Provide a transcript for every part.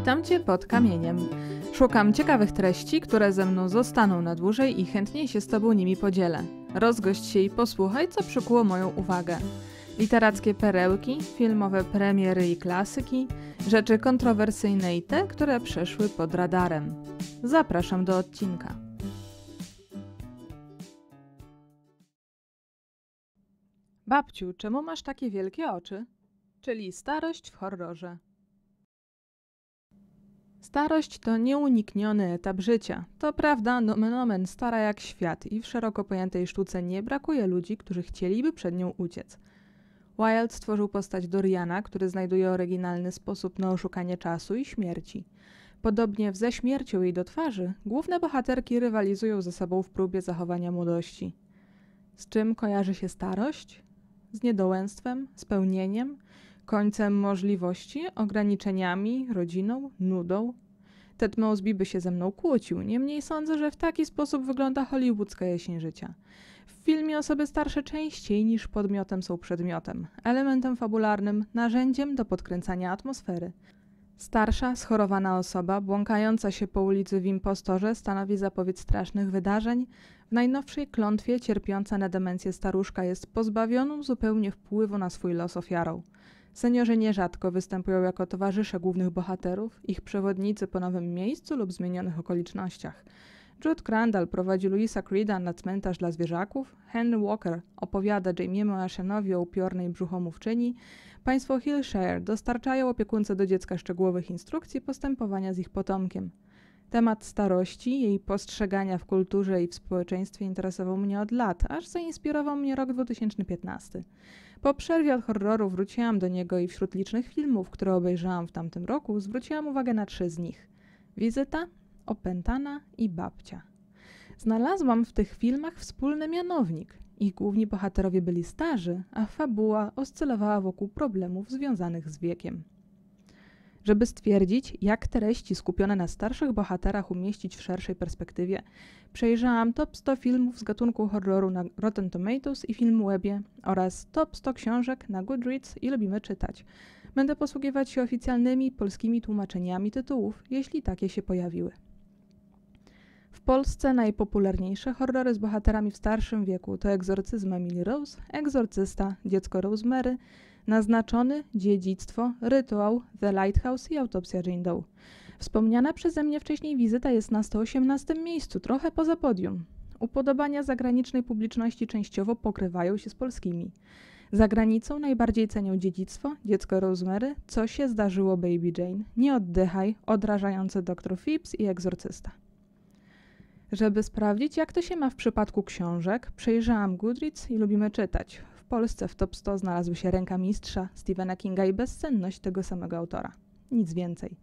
Witam Cię pod kamieniem. Szukam ciekawych treści, które ze mną zostaną na dłużej i chętniej się z Tobą nimi podzielę. Rozgość się i posłuchaj, co przykuło moją uwagę. Literackie perełki, filmowe premiery i klasyki, rzeczy kontrowersyjne i te, które przeszły pod radarem. Zapraszam do odcinka. Babciu, czemu masz takie wielkie oczy? Czyli starość w horrorze. Starość to nieunikniony etap życia. To prawda, nomen omen stara jak świat i w szeroko pojętej sztuce nie brakuje ludzi, którzy chcieliby przed nią uciec. Wilde stworzył postać Doriana, który znajduje oryginalny sposób na oszukanie czasu i śmierci. Podobnie w Ze śmiercią jej do twarzy główne bohaterki rywalizują ze sobą w próbie zachowania młodości. Z czym kojarzy się starość? Z niedołęstwem, spełnieniem, końcem możliwości, ograniczeniami, rodziną, nudą, Ted Mosby by się ze mną kłócił, niemniej sądzę, że w taki sposób wygląda hollywoodzka jesień życia. W filmie osoby starsze częściej niż podmiotem są przedmiotem, elementem fabularnym, narzędziem do podkręcania atmosfery. Starsza, schorowana osoba, błąkająca się po ulicy w impostorze, stanowi zapowiedź strasznych wydarzeń. W najnowszej klątwie cierpiąca na demencję staruszka jest pozbawioną zupełnie wpływu na swój los ofiarą. Seniorzy nierzadko występują jako towarzysze głównych bohaterów, ich przewodnicy po nowym miejscu lub zmienionych okolicznościach. Jude Crandall prowadzi Louisa Creeda na cmentarz dla zwierzaków, Henry Walker opowiada Jamiemu Ashenowi o upiornej brzuchomówczyni, państwo Hillshire dostarczają opiekunce do dziecka szczegółowych instrukcji postępowania z ich potomkiem. Temat starości, jej postrzegania w kulturze i w społeczeństwie interesował mnie od lat, aż zainspirował mnie rok 2015. Po przerwie od horroru wróciłam do niego i wśród licznych filmów, które obejrzałam w tamtym roku, zwróciłam uwagę na trzy z nich: Wizyta, Opętana i Babcia. Znalazłam w tych filmach wspólny mianownik. Ich główni bohaterowie byli starzy, a fabuła oscylowała wokół problemów związanych z wiekiem żeby stwierdzić, jak treści skupione na starszych bohaterach umieścić w szerszej perspektywie, przejrzałam top 100 filmów z gatunku horroru na Rotten Tomatoes i Webie oraz top 100 książek na Goodreads i lubimy czytać. Będę posługiwać się oficjalnymi polskimi tłumaczeniami tytułów, jeśli takie się pojawiły. W Polsce najpopularniejsze horrory z bohaterami w starszym wieku to Egzorcyzm Emily Rose, Egzorcysta, Dziecko Rosemary, naznaczony, dziedzictwo, rytuał, The Lighthouse i autopsja Rindow. Wspomniana przeze mnie wcześniej wizyta jest na 118 miejscu, trochę poza podium. Upodobania zagranicznej publiczności częściowo pokrywają się z polskimi. Za granicą najbardziej cenią dziedzictwo, dziecko Rosemary, co się zdarzyło Baby Jane, nie oddychaj, odrażający dr Phipps i egzorcysta. Żeby sprawdzić, jak to się ma w przypadku książek, przejrzałam Goodreads i lubimy czytać. Polsce w top 100 znalazły się Ręka Mistrza Stephena Kinga i Bezsenność tego samego autora. Nic więcej.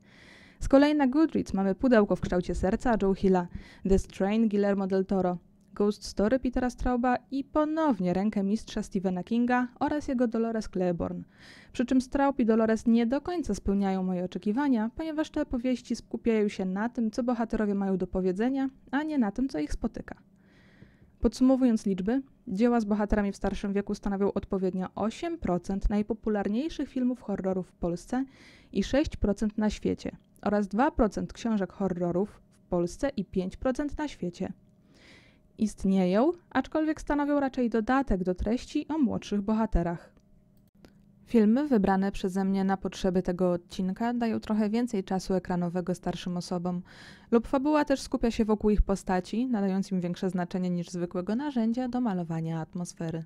Z kolei na Goodreads mamy Pudełko w kształcie serca Joe Hilla, The Strain Guillermo del Toro, Ghost Story Petera Strauba i ponownie Rękę Mistrza Stephena Kinga oraz jego Dolores Claiborne. Przy czym Straub i Dolores nie do końca spełniają moje oczekiwania, ponieważ te powieści skupiają się na tym, co bohaterowie mają do powiedzenia, a nie na tym, co ich spotyka. Podsumowując liczby, dzieła z bohaterami w starszym wieku stanowią odpowiednio 8% najpopularniejszych filmów horrorów w Polsce i 6% na świecie oraz 2% książek horrorów w Polsce i 5% na świecie. Istnieją, aczkolwiek stanowią raczej dodatek do treści o młodszych bohaterach. Filmy wybrane przeze mnie na potrzeby tego odcinka dają trochę więcej czasu ekranowego starszym osobom, lub fabuła też skupia się wokół ich postaci, nadając im większe znaczenie niż zwykłego narzędzia do malowania atmosfery.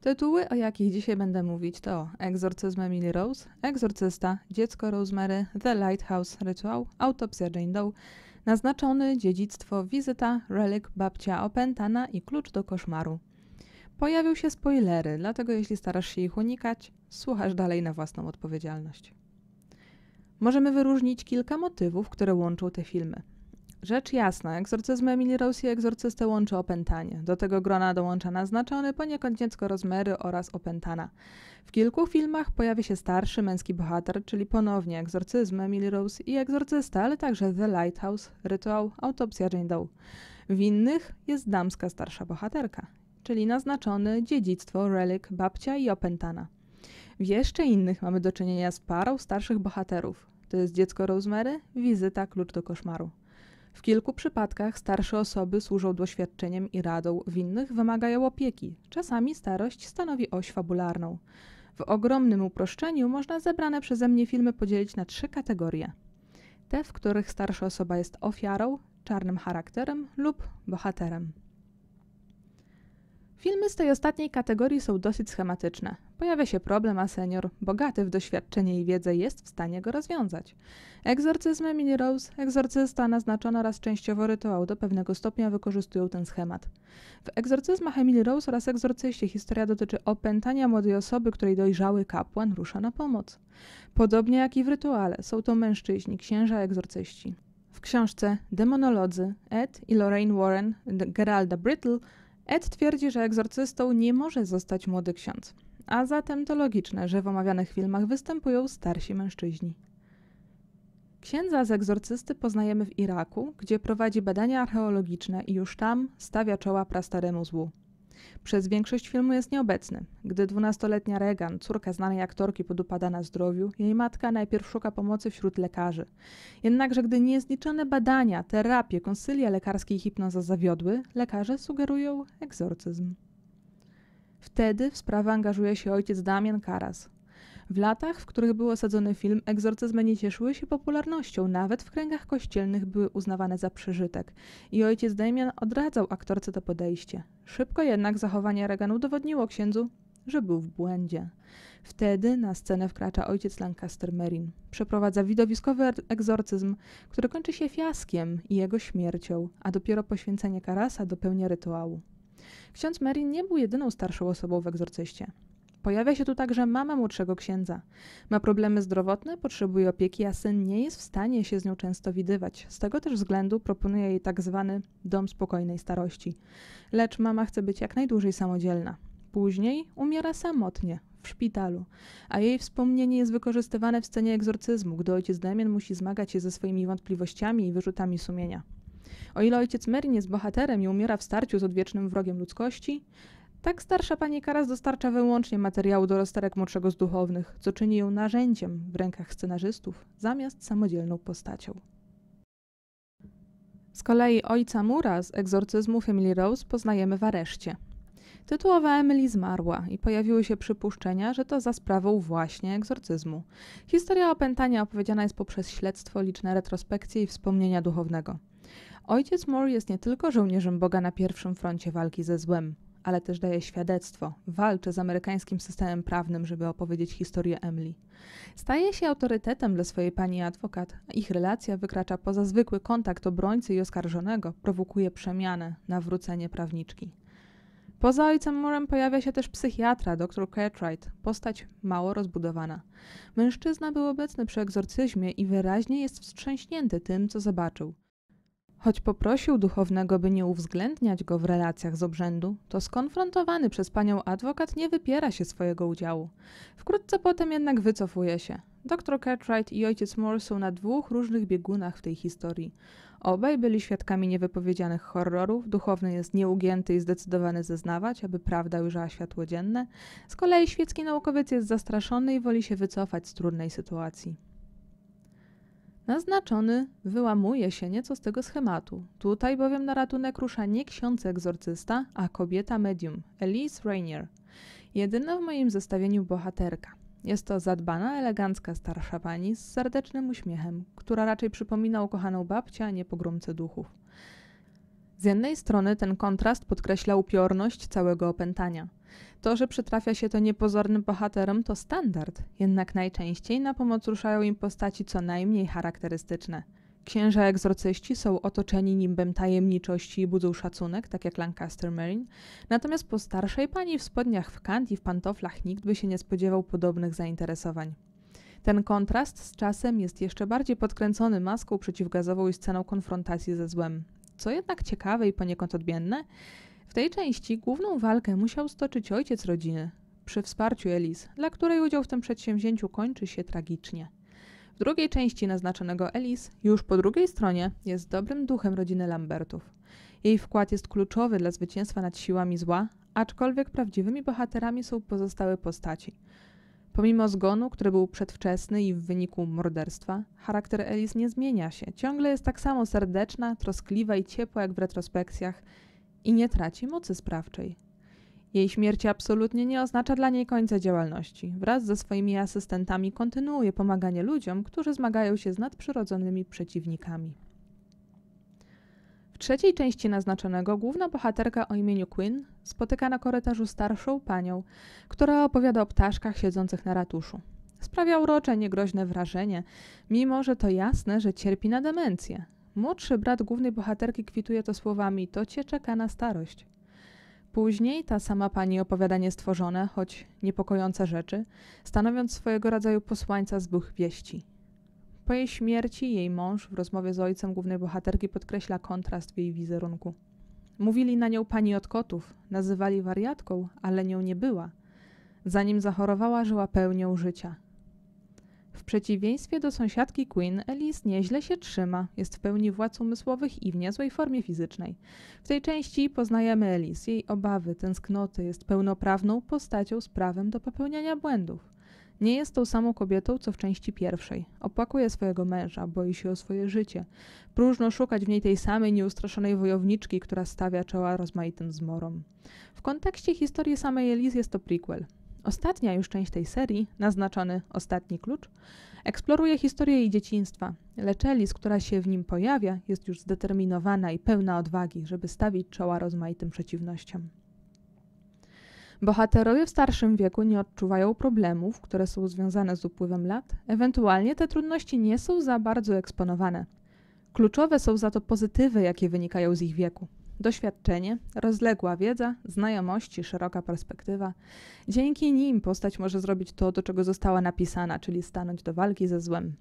Tytuły, o jakich dzisiaj będę mówić, to Egzorcyzm Emily Rose, Egzorcysta, Dziecko Rosemary, The Lighthouse Ritual, Autopsja Jane Doe, Naznaczony, Dziedzictwo, Wizyta, Relic, Babcia Opętana i Klucz do Koszmaru. Pojawiły się spoilery, dlatego jeśli starasz się ich unikać, słuchasz dalej na własną odpowiedzialność. Możemy wyróżnić kilka motywów, które łączą te filmy. Rzecz jasna, egzorcyzm Emily Rose i egzorcystę łączy opętanie. Do tego grona dołącza naznaczony poniekąd dziecko Rozmery oraz opętana. W kilku filmach pojawi się starszy męski bohater, czyli ponownie egzorcyzm Emily Rose i egzorcysta, ale także The Lighthouse, rytuał, autopsja Jane Doe. W innych jest damska starsza bohaterka, czyli naznaczony dziedzictwo, relik, babcia i opętana. W jeszcze innych mamy do czynienia z parą starszych bohaterów. To jest dziecko Rosemary, wizyta, klucz do koszmaru. W kilku przypadkach starsze osoby służą doświadczeniem i radą, w innych wymagają opieki. Czasami starość stanowi oś fabularną. W ogromnym uproszczeniu można zebrane przeze mnie filmy podzielić na trzy kategorie. Te, w których starsza osoba jest ofiarą, czarnym charakterem lub bohaterem. Filmy z tej ostatniej kategorii są dosyć schematyczne. Pojawia się problem, a senior, bogaty w doświadczenie i wiedzę, jest w stanie go rozwiązać. Egzorcyzmy Mini Rose, egzorcysta naznaczona oraz częściowo rytuał do pewnego stopnia wykorzystują ten schemat. W egzorcyzmach Emily Rose oraz egzorcyście historia dotyczy opętania młodej osoby, której dojrzały kapłan rusza na pomoc. Podobnie jak i w rytuale, są to mężczyźni, księża egzorcyści. W książce Demonolodzy Ed i Lorraine Warren Geralda Brittle Ed twierdzi, że egzorcystą nie może zostać młody ksiądz, a zatem to logiczne, że w omawianych filmach występują starsi mężczyźni. Księdza z egzorcysty poznajemy w Iraku, gdzie prowadzi badania archeologiczne i już tam stawia czoła prastaremu złu. Przez większość filmu jest nieobecny. Gdy dwunastoletnia Regan, córka znanej aktorki, podupada na zdrowiu, jej matka najpierw szuka pomocy wśród lekarzy. Jednakże, gdy niezliczone badania, terapie, konsylia lekarskie i hipnoza zawiodły, lekarze sugerują egzorcyzm. Wtedy w sprawę angażuje się ojciec Damian Karas, w latach, w których był osadzony film, egzorcyzmy nie cieszyły się popularnością, nawet w kręgach kościelnych były uznawane za przeżytek i ojciec Damian odradzał aktorce to podejście. Szybko jednak zachowanie Reganu udowodniło księdzu, że był w błędzie. Wtedy na scenę wkracza ojciec Lancaster Merin. Przeprowadza widowiskowy er- egzorcyzm, który kończy się fiaskiem i jego śmiercią, a dopiero poświęcenie Karasa dopełnia rytuału. Ksiądz Merin nie był jedyną starszą osobą w egzorcyście. Pojawia się tu także mama młodszego księdza. Ma problemy zdrowotne, potrzebuje opieki, a syn nie jest w stanie się z nią często widywać. Z tego też względu proponuje jej tak zwany dom spokojnej starości. Lecz mama chce być jak najdłużej samodzielna. Później umiera samotnie, w szpitalu, a jej wspomnienie jest wykorzystywane w scenie egzorcyzmu, gdy ojciec Damien musi zmagać się ze swoimi wątpliwościami i wyrzutami sumienia. O ile ojciec Merin jest bohaterem i umiera w starciu z odwiecznym wrogiem ludzkości, tak starsza pani Karas dostarcza wyłącznie materiału do rozterek młodszego z duchownych, co czyni ją narzędziem w rękach scenarzystów zamiast samodzielną postacią. Z kolei ojca Mura z egzorcyzmu Emily Rose poznajemy w areszcie. Tytułowa Emily zmarła i pojawiły się przypuszczenia, że to za sprawą właśnie egzorcyzmu. Historia opętania opowiedziana jest poprzez śledztwo, liczne retrospekcje i wspomnienia duchownego. Ojciec Moore jest nie tylko żołnierzem Boga na pierwszym froncie walki ze złem, ale też daje świadectwo, walczy z amerykańskim systemem prawnym, żeby opowiedzieć historię Emily. Staje się autorytetem dla swojej pani adwokat, a ich relacja wykracza poza zwykły kontakt obrońcy i oskarżonego, prowokuje przemianę, nawrócenie prawniczki. Poza ojcem Murem pojawia się też psychiatra, dr Cartwright, postać mało rozbudowana. Mężczyzna był obecny przy egzorcyzmie i wyraźnie jest wstrząśnięty tym, co zobaczył. Choć poprosił duchownego, by nie uwzględniać go w relacjach z obrzędu, to skonfrontowany przez panią adwokat nie wypiera się swojego udziału. Wkrótce potem jednak wycofuje się. Doktor Cartwright i ojciec Moore są na dwóch różnych biegunach w tej historii. Obaj byli świadkami niewypowiedzianych horrorów, duchowny jest nieugięty i zdecydowany zeznawać, aby prawda ujrzała światło dzienne, z kolei świecki naukowiec jest zastraszony i woli się wycofać z trudnej sytuacji. Naznaczony wyłamuje się nieco z tego schematu. Tutaj bowiem na ratunek rusza nie ksiądz egzorcysta, a kobieta medium, Elise Rainier. Jedyna w moim zestawieniu bohaterka. Jest to zadbana, elegancka starsza pani z serdecznym uśmiechem, która raczej przypomina ukochaną babcię, a nie pogromcę duchów. Z jednej strony ten kontrast podkreśla upiorność całego opętania – to, że przytrafia się to niepozornym bohaterom, to standard, jednak najczęściej na pomoc ruszają im postaci co najmniej charakterystyczne. Księża egzorcyści są otoczeni nimbem tajemniczości i budzą szacunek, tak jak Lancaster Marine, natomiast po starszej pani w spodniach w kant i w pantoflach nikt by się nie spodziewał podobnych zainteresowań. Ten kontrast z czasem jest jeszcze bardziej podkręcony maską przeciwgazową i sceną konfrontacji ze złem. Co jednak ciekawe i poniekąd odmienne, w tej części główną walkę musiał stoczyć ojciec rodziny, przy wsparciu Elis, dla której udział w tym przedsięwzięciu kończy się tragicznie. W drugiej części naznaczonego Elis, już po drugiej stronie, jest dobrym duchem rodziny Lambertów. Jej wkład jest kluczowy dla zwycięstwa nad siłami zła, aczkolwiek prawdziwymi bohaterami są pozostałe postaci. Pomimo zgonu, który był przedwczesny i w wyniku morderstwa, charakter Elis nie zmienia się. Ciągle jest tak samo serdeczna, troskliwa i ciepła jak w retrospekcjach i nie traci mocy sprawczej. Jej śmierć absolutnie nie oznacza dla niej końca działalności. Wraz ze swoimi asystentami kontynuuje pomaganie ludziom, którzy zmagają się z nadprzyrodzonymi przeciwnikami. W trzeciej części naznaczonego główna bohaterka o imieniu Quinn spotyka na korytarzu starszą panią, która opowiada o ptaszkach siedzących na ratuszu. Sprawia urocze, niegroźne wrażenie, mimo że to jasne, że cierpi na demencję. Młodszy brat głównej bohaterki kwituje to słowami: To cię czeka na starość. Później ta sama pani opowiada niestworzone, choć niepokojące rzeczy, stanowiąc swojego rodzaju posłańca złych wieści. Po jej śmierci jej mąż w rozmowie z ojcem głównej bohaterki podkreśla kontrast w jej wizerunku. Mówili na nią pani od kotów, nazywali wariatką, ale nią nie była. Zanim zachorowała, żyła pełnią życia. W przeciwieństwie do sąsiadki Queen, Alice nieźle się trzyma, jest w pełni władz umysłowych i w niezłej formie fizycznej. W tej części poznajemy Alice, jej obawy, tęsknoty, jest pełnoprawną postacią z prawem do popełniania błędów. Nie jest tą samą kobietą, co w części pierwszej. Opłakuje swojego męża, boi się o swoje życie. Próżno szukać w niej tej samej nieustraszonej wojowniczki, która stawia czoła rozmaitym zmorom. W kontekście historii samej Elise jest to prequel. Ostatnia już część tej serii, naznaczony Ostatni Klucz, eksploruje historię jej dzieciństwa, lecz która się w nim pojawia, jest już zdeterminowana i pełna odwagi, żeby stawić czoła rozmaitym przeciwnościom. Bohaterowie w starszym wieku nie odczuwają problemów, które są związane z upływem lat, ewentualnie te trudności nie są za bardzo eksponowane. Kluczowe są za to pozytywy, jakie wynikają z ich wieku doświadczenie, rozległa wiedza, znajomości, szeroka perspektywa. Dzięki nim postać może zrobić to, do czego została napisana, czyli stanąć do walki ze złem.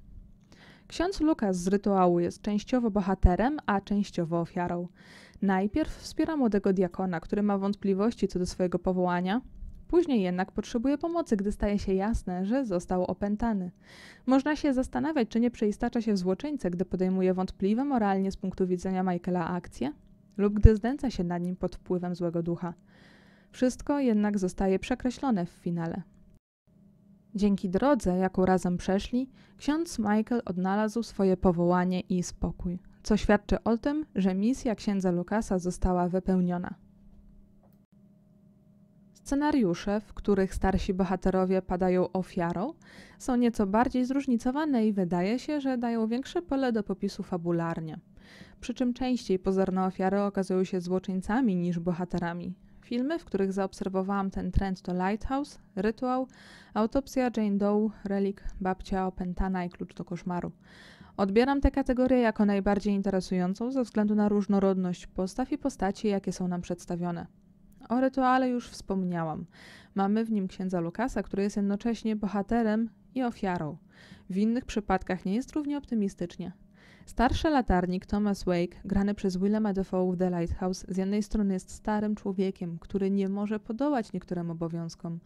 Ksiądz Lukas z rytuału jest częściowo bohaterem, a częściowo ofiarą. Najpierw wspiera młodego diakona, który ma wątpliwości co do swojego powołania, Później jednak potrzebuje pomocy, gdy staje się jasne, że został opętany. Można się zastanawiać, czy nie przeistacza się w złoczyńcę, gdy podejmuje wątpliwe moralnie z punktu widzenia Michaela akcje, lub gdy znęca się nad nim pod wpływem złego ducha. Wszystko jednak zostaje przekreślone w finale. Dzięki drodze, jaką razem przeszli, ksiądz Michael odnalazł swoje powołanie i spokój, co świadczy o tym, że misja księdza Lukasa została wypełniona. Scenariusze, w których starsi bohaterowie padają ofiarą, są nieco bardziej zróżnicowane i wydaje się, że dają większe pole do popisu fabularnie przy czym częściej pozorne ofiary okazują się złoczyńcami niż bohaterami. Filmy, w których zaobserwowałam ten trend to Lighthouse, Rytuał, Autopsja Jane Doe, Relik, Babcia Opętana i Klucz do Koszmaru. Odbieram tę kategorię jako najbardziej interesującą ze względu na różnorodność postaw i postaci, jakie są nam przedstawione. O rytuale już wspomniałam. Mamy w nim księdza Lukasa, który jest jednocześnie bohaterem i ofiarą. W innych przypadkach nie jest równie optymistycznie. Starszy latarnik Thomas Wake, grany przez Willema Dafoe w The Lighthouse, z jednej strony jest starym człowiekiem, który nie może podołać niektórym obowiązkom.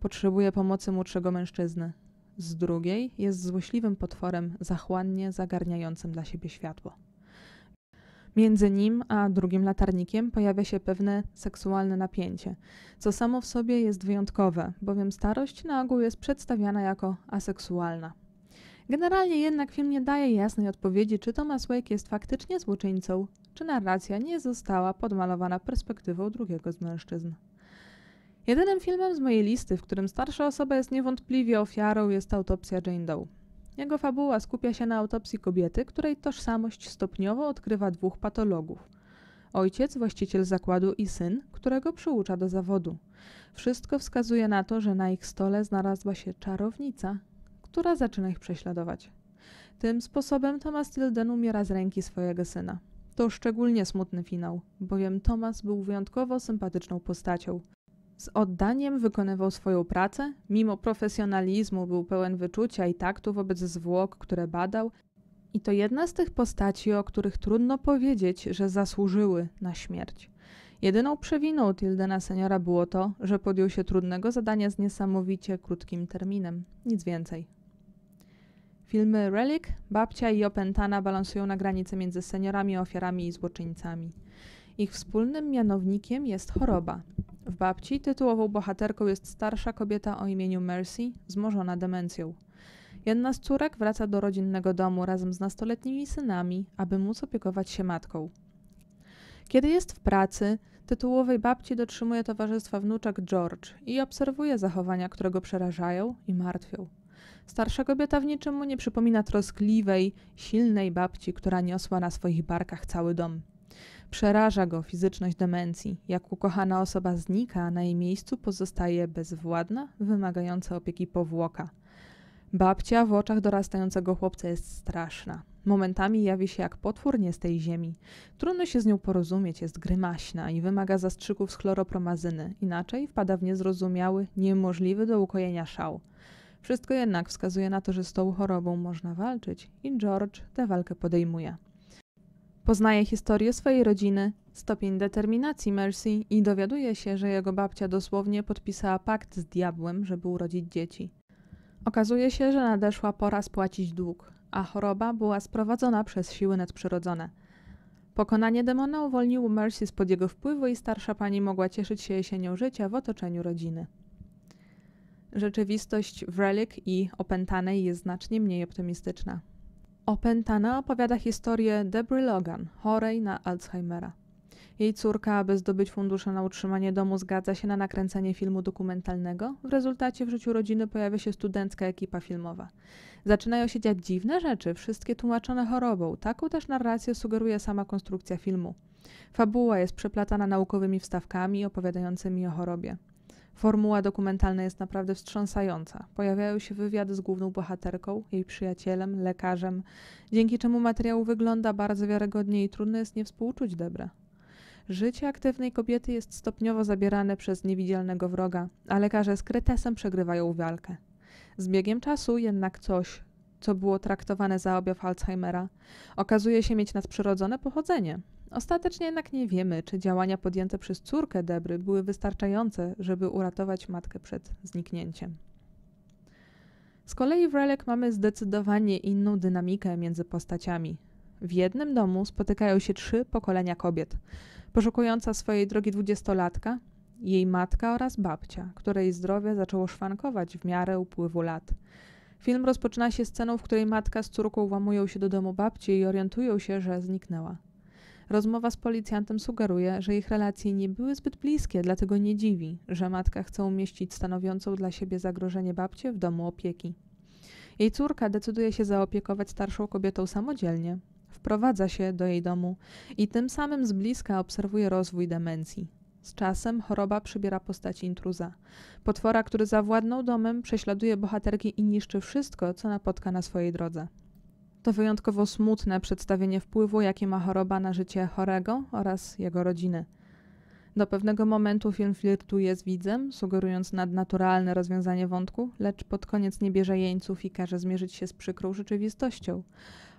Potrzebuje pomocy młodszego mężczyzny. Z drugiej jest złośliwym potworem, zachłannie zagarniającym dla siebie światło. Między nim a drugim latarnikiem pojawia się pewne seksualne napięcie, co samo w sobie jest wyjątkowe, bowiem starość na ogół jest przedstawiana jako aseksualna. Generalnie jednak film nie daje jasnej odpowiedzi, czy Thomas Wake jest faktycznie złoczyńcą, czy narracja nie została podmalowana perspektywą drugiego z mężczyzn. Jedynym filmem z mojej listy, w którym starsza osoba jest niewątpliwie ofiarą, jest autopsja Jane Doe. Jego fabuła skupia się na autopsji kobiety, której tożsamość stopniowo odkrywa dwóch patologów. Ojciec, właściciel zakładu i syn, którego przyucza do zawodu. Wszystko wskazuje na to, że na ich stole znalazła się czarownica, która zaczyna ich prześladować. Tym sposobem Thomas Tilden umiera z ręki swojego syna. To szczególnie smutny finał, bowiem Thomas był wyjątkowo sympatyczną postacią. Z oddaniem wykonywał swoją pracę, mimo profesjonalizmu był pełen wyczucia i taktu wobec zwłok, które badał, i to jedna z tych postaci, o których trudno powiedzieć, że zasłużyły na śmierć. Jedyną przewiną Tildena seniora było to, że podjął się trudnego zadania z niesamowicie krótkim terminem, nic więcej. Filmy Relic, Babcia i Opentana balansują na granicy między seniorami, ofiarami i złoczyńcami. Ich wspólnym mianownikiem jest choroba. W Babci tytułową bohaterką jest starsza kobieta o imieniu Mercy, zmożona demencją. Jedna z córek wraca do rodzinnego domu razem z nastoletnimi synami, aby móc opiekować się matką. Kiedy jest w pracy, tytułowej babci dotrzymuje towarzystwa wnuczek George i obserwuje zachowania, które go przerażają i martwią. Starsza kobieta w niczym mu nie przypomina troskliwej, silnej babci, która niosła na swoich barkach cały dom. Przeraża go fizyczność demencji. Jak ukochana osoba znika, na jej miejscu pozostaje bezwładna, wymagająca opieki powłoka. Babcia w oczach dorastającego chłopca jest straszna. Momentami jawi się jak potwór nie z tej ziemi. Trudno się z nią porozumieć, jest grymaśna i wymaga zastrzyków z chloropromazyny, inaczej wpada w niezrozumiały, niemożliwy do ukojenia szał. Wszystko jednak wskazuje na to, że z tą chorobą można walczyć i George tę walkę podejmuje. Poznaje historię swojej rodziny, stopień determinacji Mercy i dowiaduje się, że jego babcia dosłownie podpisała pakt z diabłem, żeby urodzić dzieci. Okazuje się, że nadeszła pora spłacić dług, a choroba była sprowadzona przez siły nadprzyrodzone. Pokonanie demona uwolniło Mercy spod jego wpływu i starsza pani mogła cieszyć się jesienią życia w otoczeniu rodziny. Rzeczywistość w Relic i Opętanej jest znacznie mniej optymistyczna. Opętana opowiada historię Debry Logan, chorej na Alzheimera. Jej córka, aby zdobyć fundusze na utrzymanie domu, zgadza się na nakręcenie filmu dokumentalnego. W rezultacie w życiu rodziny pojawia się studencka ekipa filmowa. Zaczynają się dziać dziwne rzeczy, wszystkie tłumaczone chorobą. Taką też narrację sugeruje sama konstrukcja filmu. Fabuła jest przeplatana naukowymi wstawkami opowiadającymi o chorobie. Formuła dokumentalna jest naprawdę wstrząsająca. Pojawiają się wywiady z główną bohaterką, jej przyjacielem, lekarzem, dzięki czemu materiał wygląda bardzo wiarygodnie i trudno jest nie współczuć Debre. Życie aktywnej kobiety jest stopniowo zabierane przez niewidzialnego wroga, a lekarze z kretesem przegrywają walkę. Z biegiem czasu jednak coś, co było traktowane za objaw Alzheimera, okazuje się mieć nadprzyrodzone pochodzenie. Ostatecznie jednak nie wiemy, czy działania podjęte przez córkę Debry były wystarczające, żeby uratować matkę przed zniknięciem. Z kolei w Relic mamy zdecydowanie inną dynamikę między postaciami. W jednym domu spotykają się trzy pokolenia kobiet: poszukująca swojej drogi dwudziestolatka, jej matka oraz babcia, której zdrowie zaczęło szwankować w miarę upływu lat. Film rozpoczyna się sceną, w której matka z córką włamują się do domu babci i orientują się, że zniknęła. Rozmowa z policjantem sugeruje, że ich relacje nie były zbyt bliskie, dlatego nie dziwi, że matka chce umieścić stanowiącą dla siebie zagrożenie babcię w domu opieki. Jej córka decyduje się zaopiekować starszą kobietą samodzielnie, wprowadza się do jej domu i tym samym z bliska obserwuje rozwój demencji. Z czasem choroba przybiera postać intruza. Potwora, który zawładnął domem, prześladuje bohaterki i niszczy wszystko, co napotka na swojej drodze. To wyjątkowo smutne przedstawienie wpływu, jaki ma choroba na życie chorego oraz jego rodziny. Do pewnego momentu film flirtuje z widzem, sugerując nadnaturalne rozwiązanie wątku, lecz pod koniec nie bierze jeńców i każe zmierzyć się z przykrą rzeczywistością.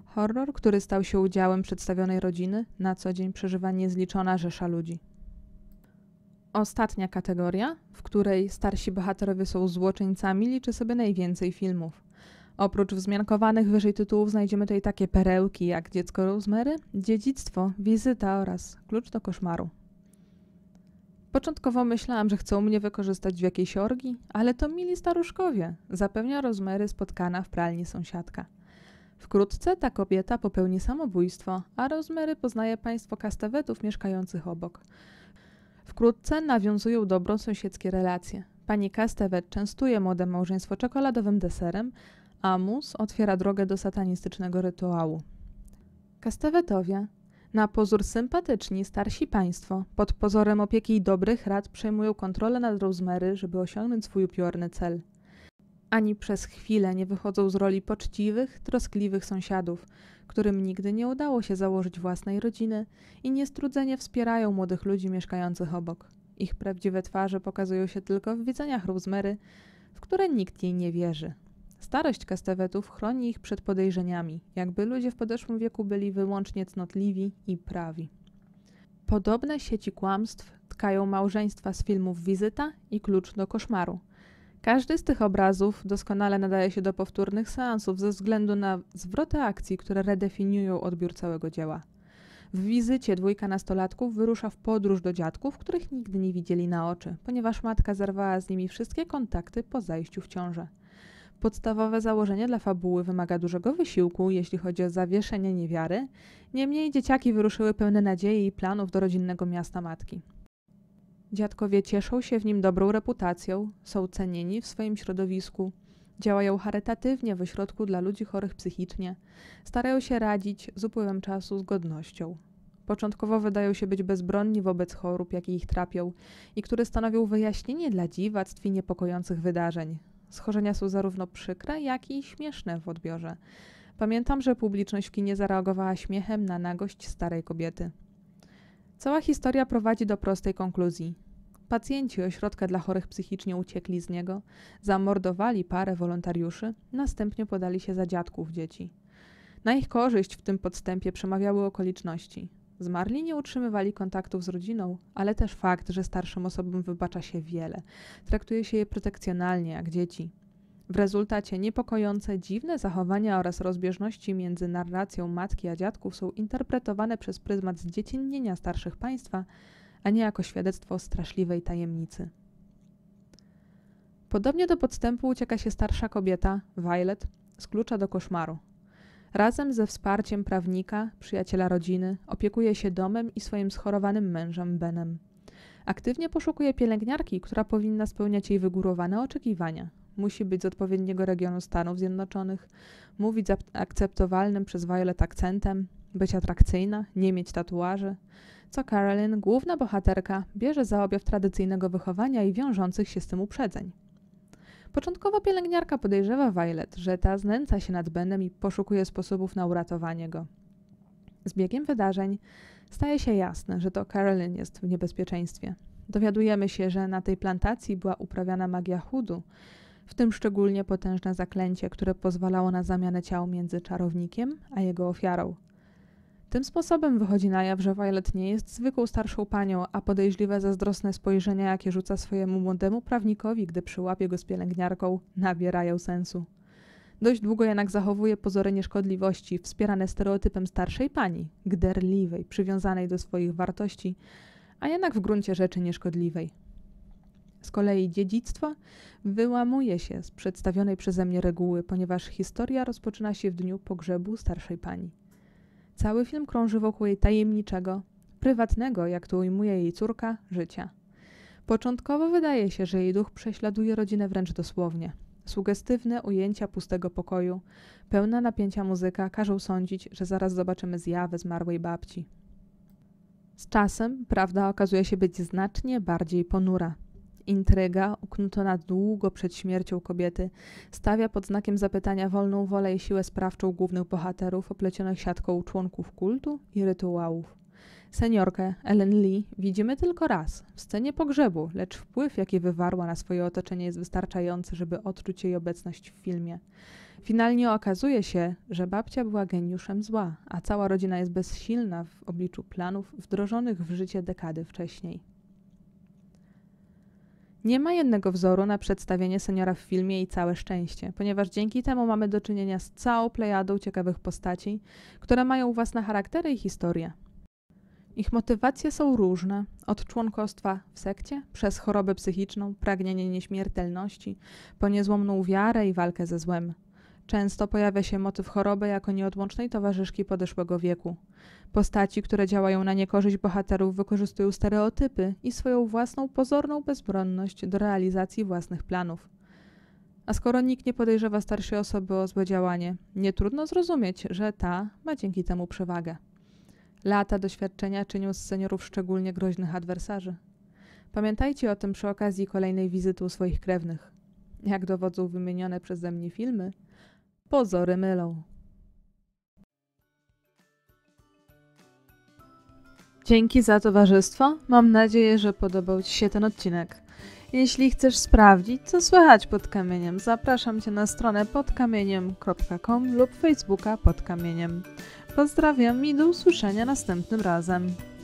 Horror, który stał się udziałem przedstawionej rodziny, na co dzień przeżywa niezliczona rzesza ludzi. Ostatnia kategoria, w której starsi bohaterowie są złoczyńcami, liczy sobie najwięcej filmów. Oprócz wzmiankowanych wyżej tytułów znajdziemy tutaj takie perełki jak Dziecko Rosemary, Dziedzictwo, Wizyta oraz Klucz do koszmaru. Początkowo myślałam, że chcą mnie wykorzystać w jakiejś orgi, ale to mili staruszkowie, zapewnia Rosemary spotkana w pralni sąsiadka. Wkrótce ta kobieta popełni samobójstwo, a Rosemary poznaje państwo kastawetów mieszkających obok. Wkrótce nawiązują dobrą sąsiedzkie relacje. Pani Kastewet częstuje młode małżeństwo czekoladowym deserem, Amus otwiera drogę do satanistycznego rytuału. Kastewetowie, na pozór sympatyczni, starsi państwo, pod pozorem opieki i dobrych rad przejmują kontrolę nad Rosemary, żeby osiągnąć swój upiorny cel. Ani przez chwilę nie wychodzą z roli poczciwych, troskliwych sąsiadów, którym nigdy nie udało się założyć własnej rodziny i niestrudzenie wspierają młodych ludzi mieszkających obok. Ich prawdziwe twarze pokazują się tylko w widzeniach Rosemary, w które nikt jej nie wierzy. Starość kastewetów chroni ich przed podejrzeniami, jakby ludzie w podeszłym wieku byli wyłącznie cnotliwi i prawi. Podobne sieci kłamstw tkają małżeństwa z filmów Wizyta i Klucz do koszmaru. Każdy z tych obrazów doskonale nadaje się do powtórnych seansów ze względu na zwroty akcji, które redefiniują odbiór całego dzieła. W wizycie dwójka nastolatków wyrusza w podróż do dziadków, których nigdy nie widzieli na oczy, ponieważ matka zerwała z nimi wszystkie kontakty po zajściu w ciążę. Podstawowe założenie dla fabuły wymaga dużego wysiłku, jeśli chodzi o zawieszenie niewiary, niemniej dzieciaki wyruszyły pełne nadziei i planów do rodzinnego miasta matki. Dziadkowie cieszą się w nim dobrą reputacją, są cenieni w swoim środowisku, działają charytatywnie w ośrodku dla ludzi chorych psychicznie, starają się radzić z upływem czasu z godnością. Początkowo wydają się być bezbronni wobec chorób, jakie ich trapią i które stanowią wyjaśnienie dla dziwactw i niepokojących wydarzeń, Schorzenia są zarówno przykre, jak i śmieszne w odbiorze. Pamiętam, że publiczność w kinie zareagowała śmiechem na nagość starej kobiety. Cała historia prowadzi do prostej konkluzji. Pacjenci ośrodka dla chorych psychicznie uciekli z niego, zamordowali parę wolontariuszy, następnie podali się za dziadków dzieci. Na ich korzyść w tym podstępie przemawiały okoliczności. Zmarli nie utrzymywali kontaktów z rodziną, ale też fakt, że starszym osobom wybacza się wiele. Traktuje się je protekcjonalnie, jak dzieci. W rezultacie niepokojące, dziwne zachowania oraz rozbieżności między narracją matki a dziadków są interpretowane przez pryzmat zdziecinnienia starszych państwa, a nie jako świadectwo straszliwej tajemnicy. Podobnie do podstępu ucieka się starsza kobieta, Violet, z klucza do koszmaru, Razem ze wsparciem prawnika, przyjaciela rodziny, opiekuje się domem i swoim schorowanym mężem Benem. Aktywnie poszukuje pielęgniarki, która powinna spełniać jej wygórowane oczekiwania. Musi być z odpowiedniego regionu Stanów Zjednoczonych, mówić z akceptowalnym przez Violet akcentem, być atrakcyjna, nie mieć tatuaży. Co Carolyn, główna bohaterka, bierze za objaw tradycyjnego wychowania i wiążących się z tym uprzedzeń. Początkowo pielęgniarka podejrzewa Violet, że ta znęca się nad Benem i poszukuje sposobów na uratowanie go. Z biegiem wydarzeń staje się jasne, że to Carolyn jest w niebezpieczeństwie. Dowiadujemy się, że na tej plantacji była uprawiana magia chudu, w tym szczególnie potężne zaklęcie, które pozwalało na zamianę ciał między czarownikiem a jego ofiarą. Tym sposobem wychodzi na jaw, że Violet nie jest zwykłą starszą panią, a podejrzliwe zazdrosne spojrzenia, jakie rzuca swojemu młodemu prawnikowi, gdy przyłapie go z pielęgniarką, nabierają sensu. Dość długo jednak zachowuje pozory nieszkodliwości, wspierane stereotypem starszej pani, gderliwej, przywiązanej do swoich wartości, a jednak w gruncie rzeczy nieszkodliwej. Z kolei dziedzictwo wyłamuje się z przedstawionej przeze mnie reguły, ponieważ historia rozpoczyna się w dniu pogrzebu starszej pani. Cały film krąży wokół jej tajemniczego, prywatnego, jak to ujmuje jej córka, życia. Początkowo wydaje się, że jej duch prześladuje rodzinę wręcz dosłownie. Sugestywne ujęcia pustego pokoju, pełna napięcia muzyka każą sądzić, że zaraz zobaczymy zjawę zmarłej babci. Z czasem prawda okazuje się być znacznie bardziej ponura intryga, uknutona długo przed śmiercią kobiety, stawia pod znakiem zapytania wolną wolę i siłę sprawczą głównych bohaterów, oplecionych siatką członków kultu i rytuałów. Seniorkę Ellen Lee widzimy tylko raz w scenie pogrzebu, lecz wpływ, jaki wywarła na swoje otoczenie, jest wystarczający, żeby odczuć jej obecność w filmie. Finalnie okazuje się, że babcia była geniuszem zła, a cała rodzina jest bezsilna w obliczu planów wdrożonych w życie dekady wcześniej. Nie ma jednego wzoru na przedstawienie seniora w filmie i całe szczęście, ponieważ dzięki temu mamy do czynienia z całą plejadą ciekawych postaci, które mają własne charaktery i historie. Ich motywacje są różne, od członkostwa w sekcie, przez chorobę psychiczną, pragnienie nieśmiertelności, po niezłomną wiarę i walkę ze złem. Często pojawia się motyw choroby jako nieodłącznej towarzyszki podeszłego wieku. Postaci, które działają na niekorzyść bohaterów, wykorzystują stereotypy i swoją własną pozorną bezbronność do realizacji własnych planów. A skoro nikt nie podejrzewa starszej osoby o złe działanie, nie trudno zrozumieć, że ta ma dzięki temu przewagę. Lata doświadczenia czynią z seniorów szczególnie groźnych adwersarzy. Pamiętajcie o tym przy okazji kolejnej wizyty u swoich krewnych. Jak dowodzą wymienione przeze mnie filmy, pozory mylą. Dzięki za towarzystwo. Mam nadzieję, że podobał Ci się ten odcinek. Jeśli chcesz sprawdzić, co słychać pod kamieniem, zapraszam Cię na stronę podkamieniem.com lub Facebooka pod kamieniem. Pozdrawiam i do usłyszenia następnym razem.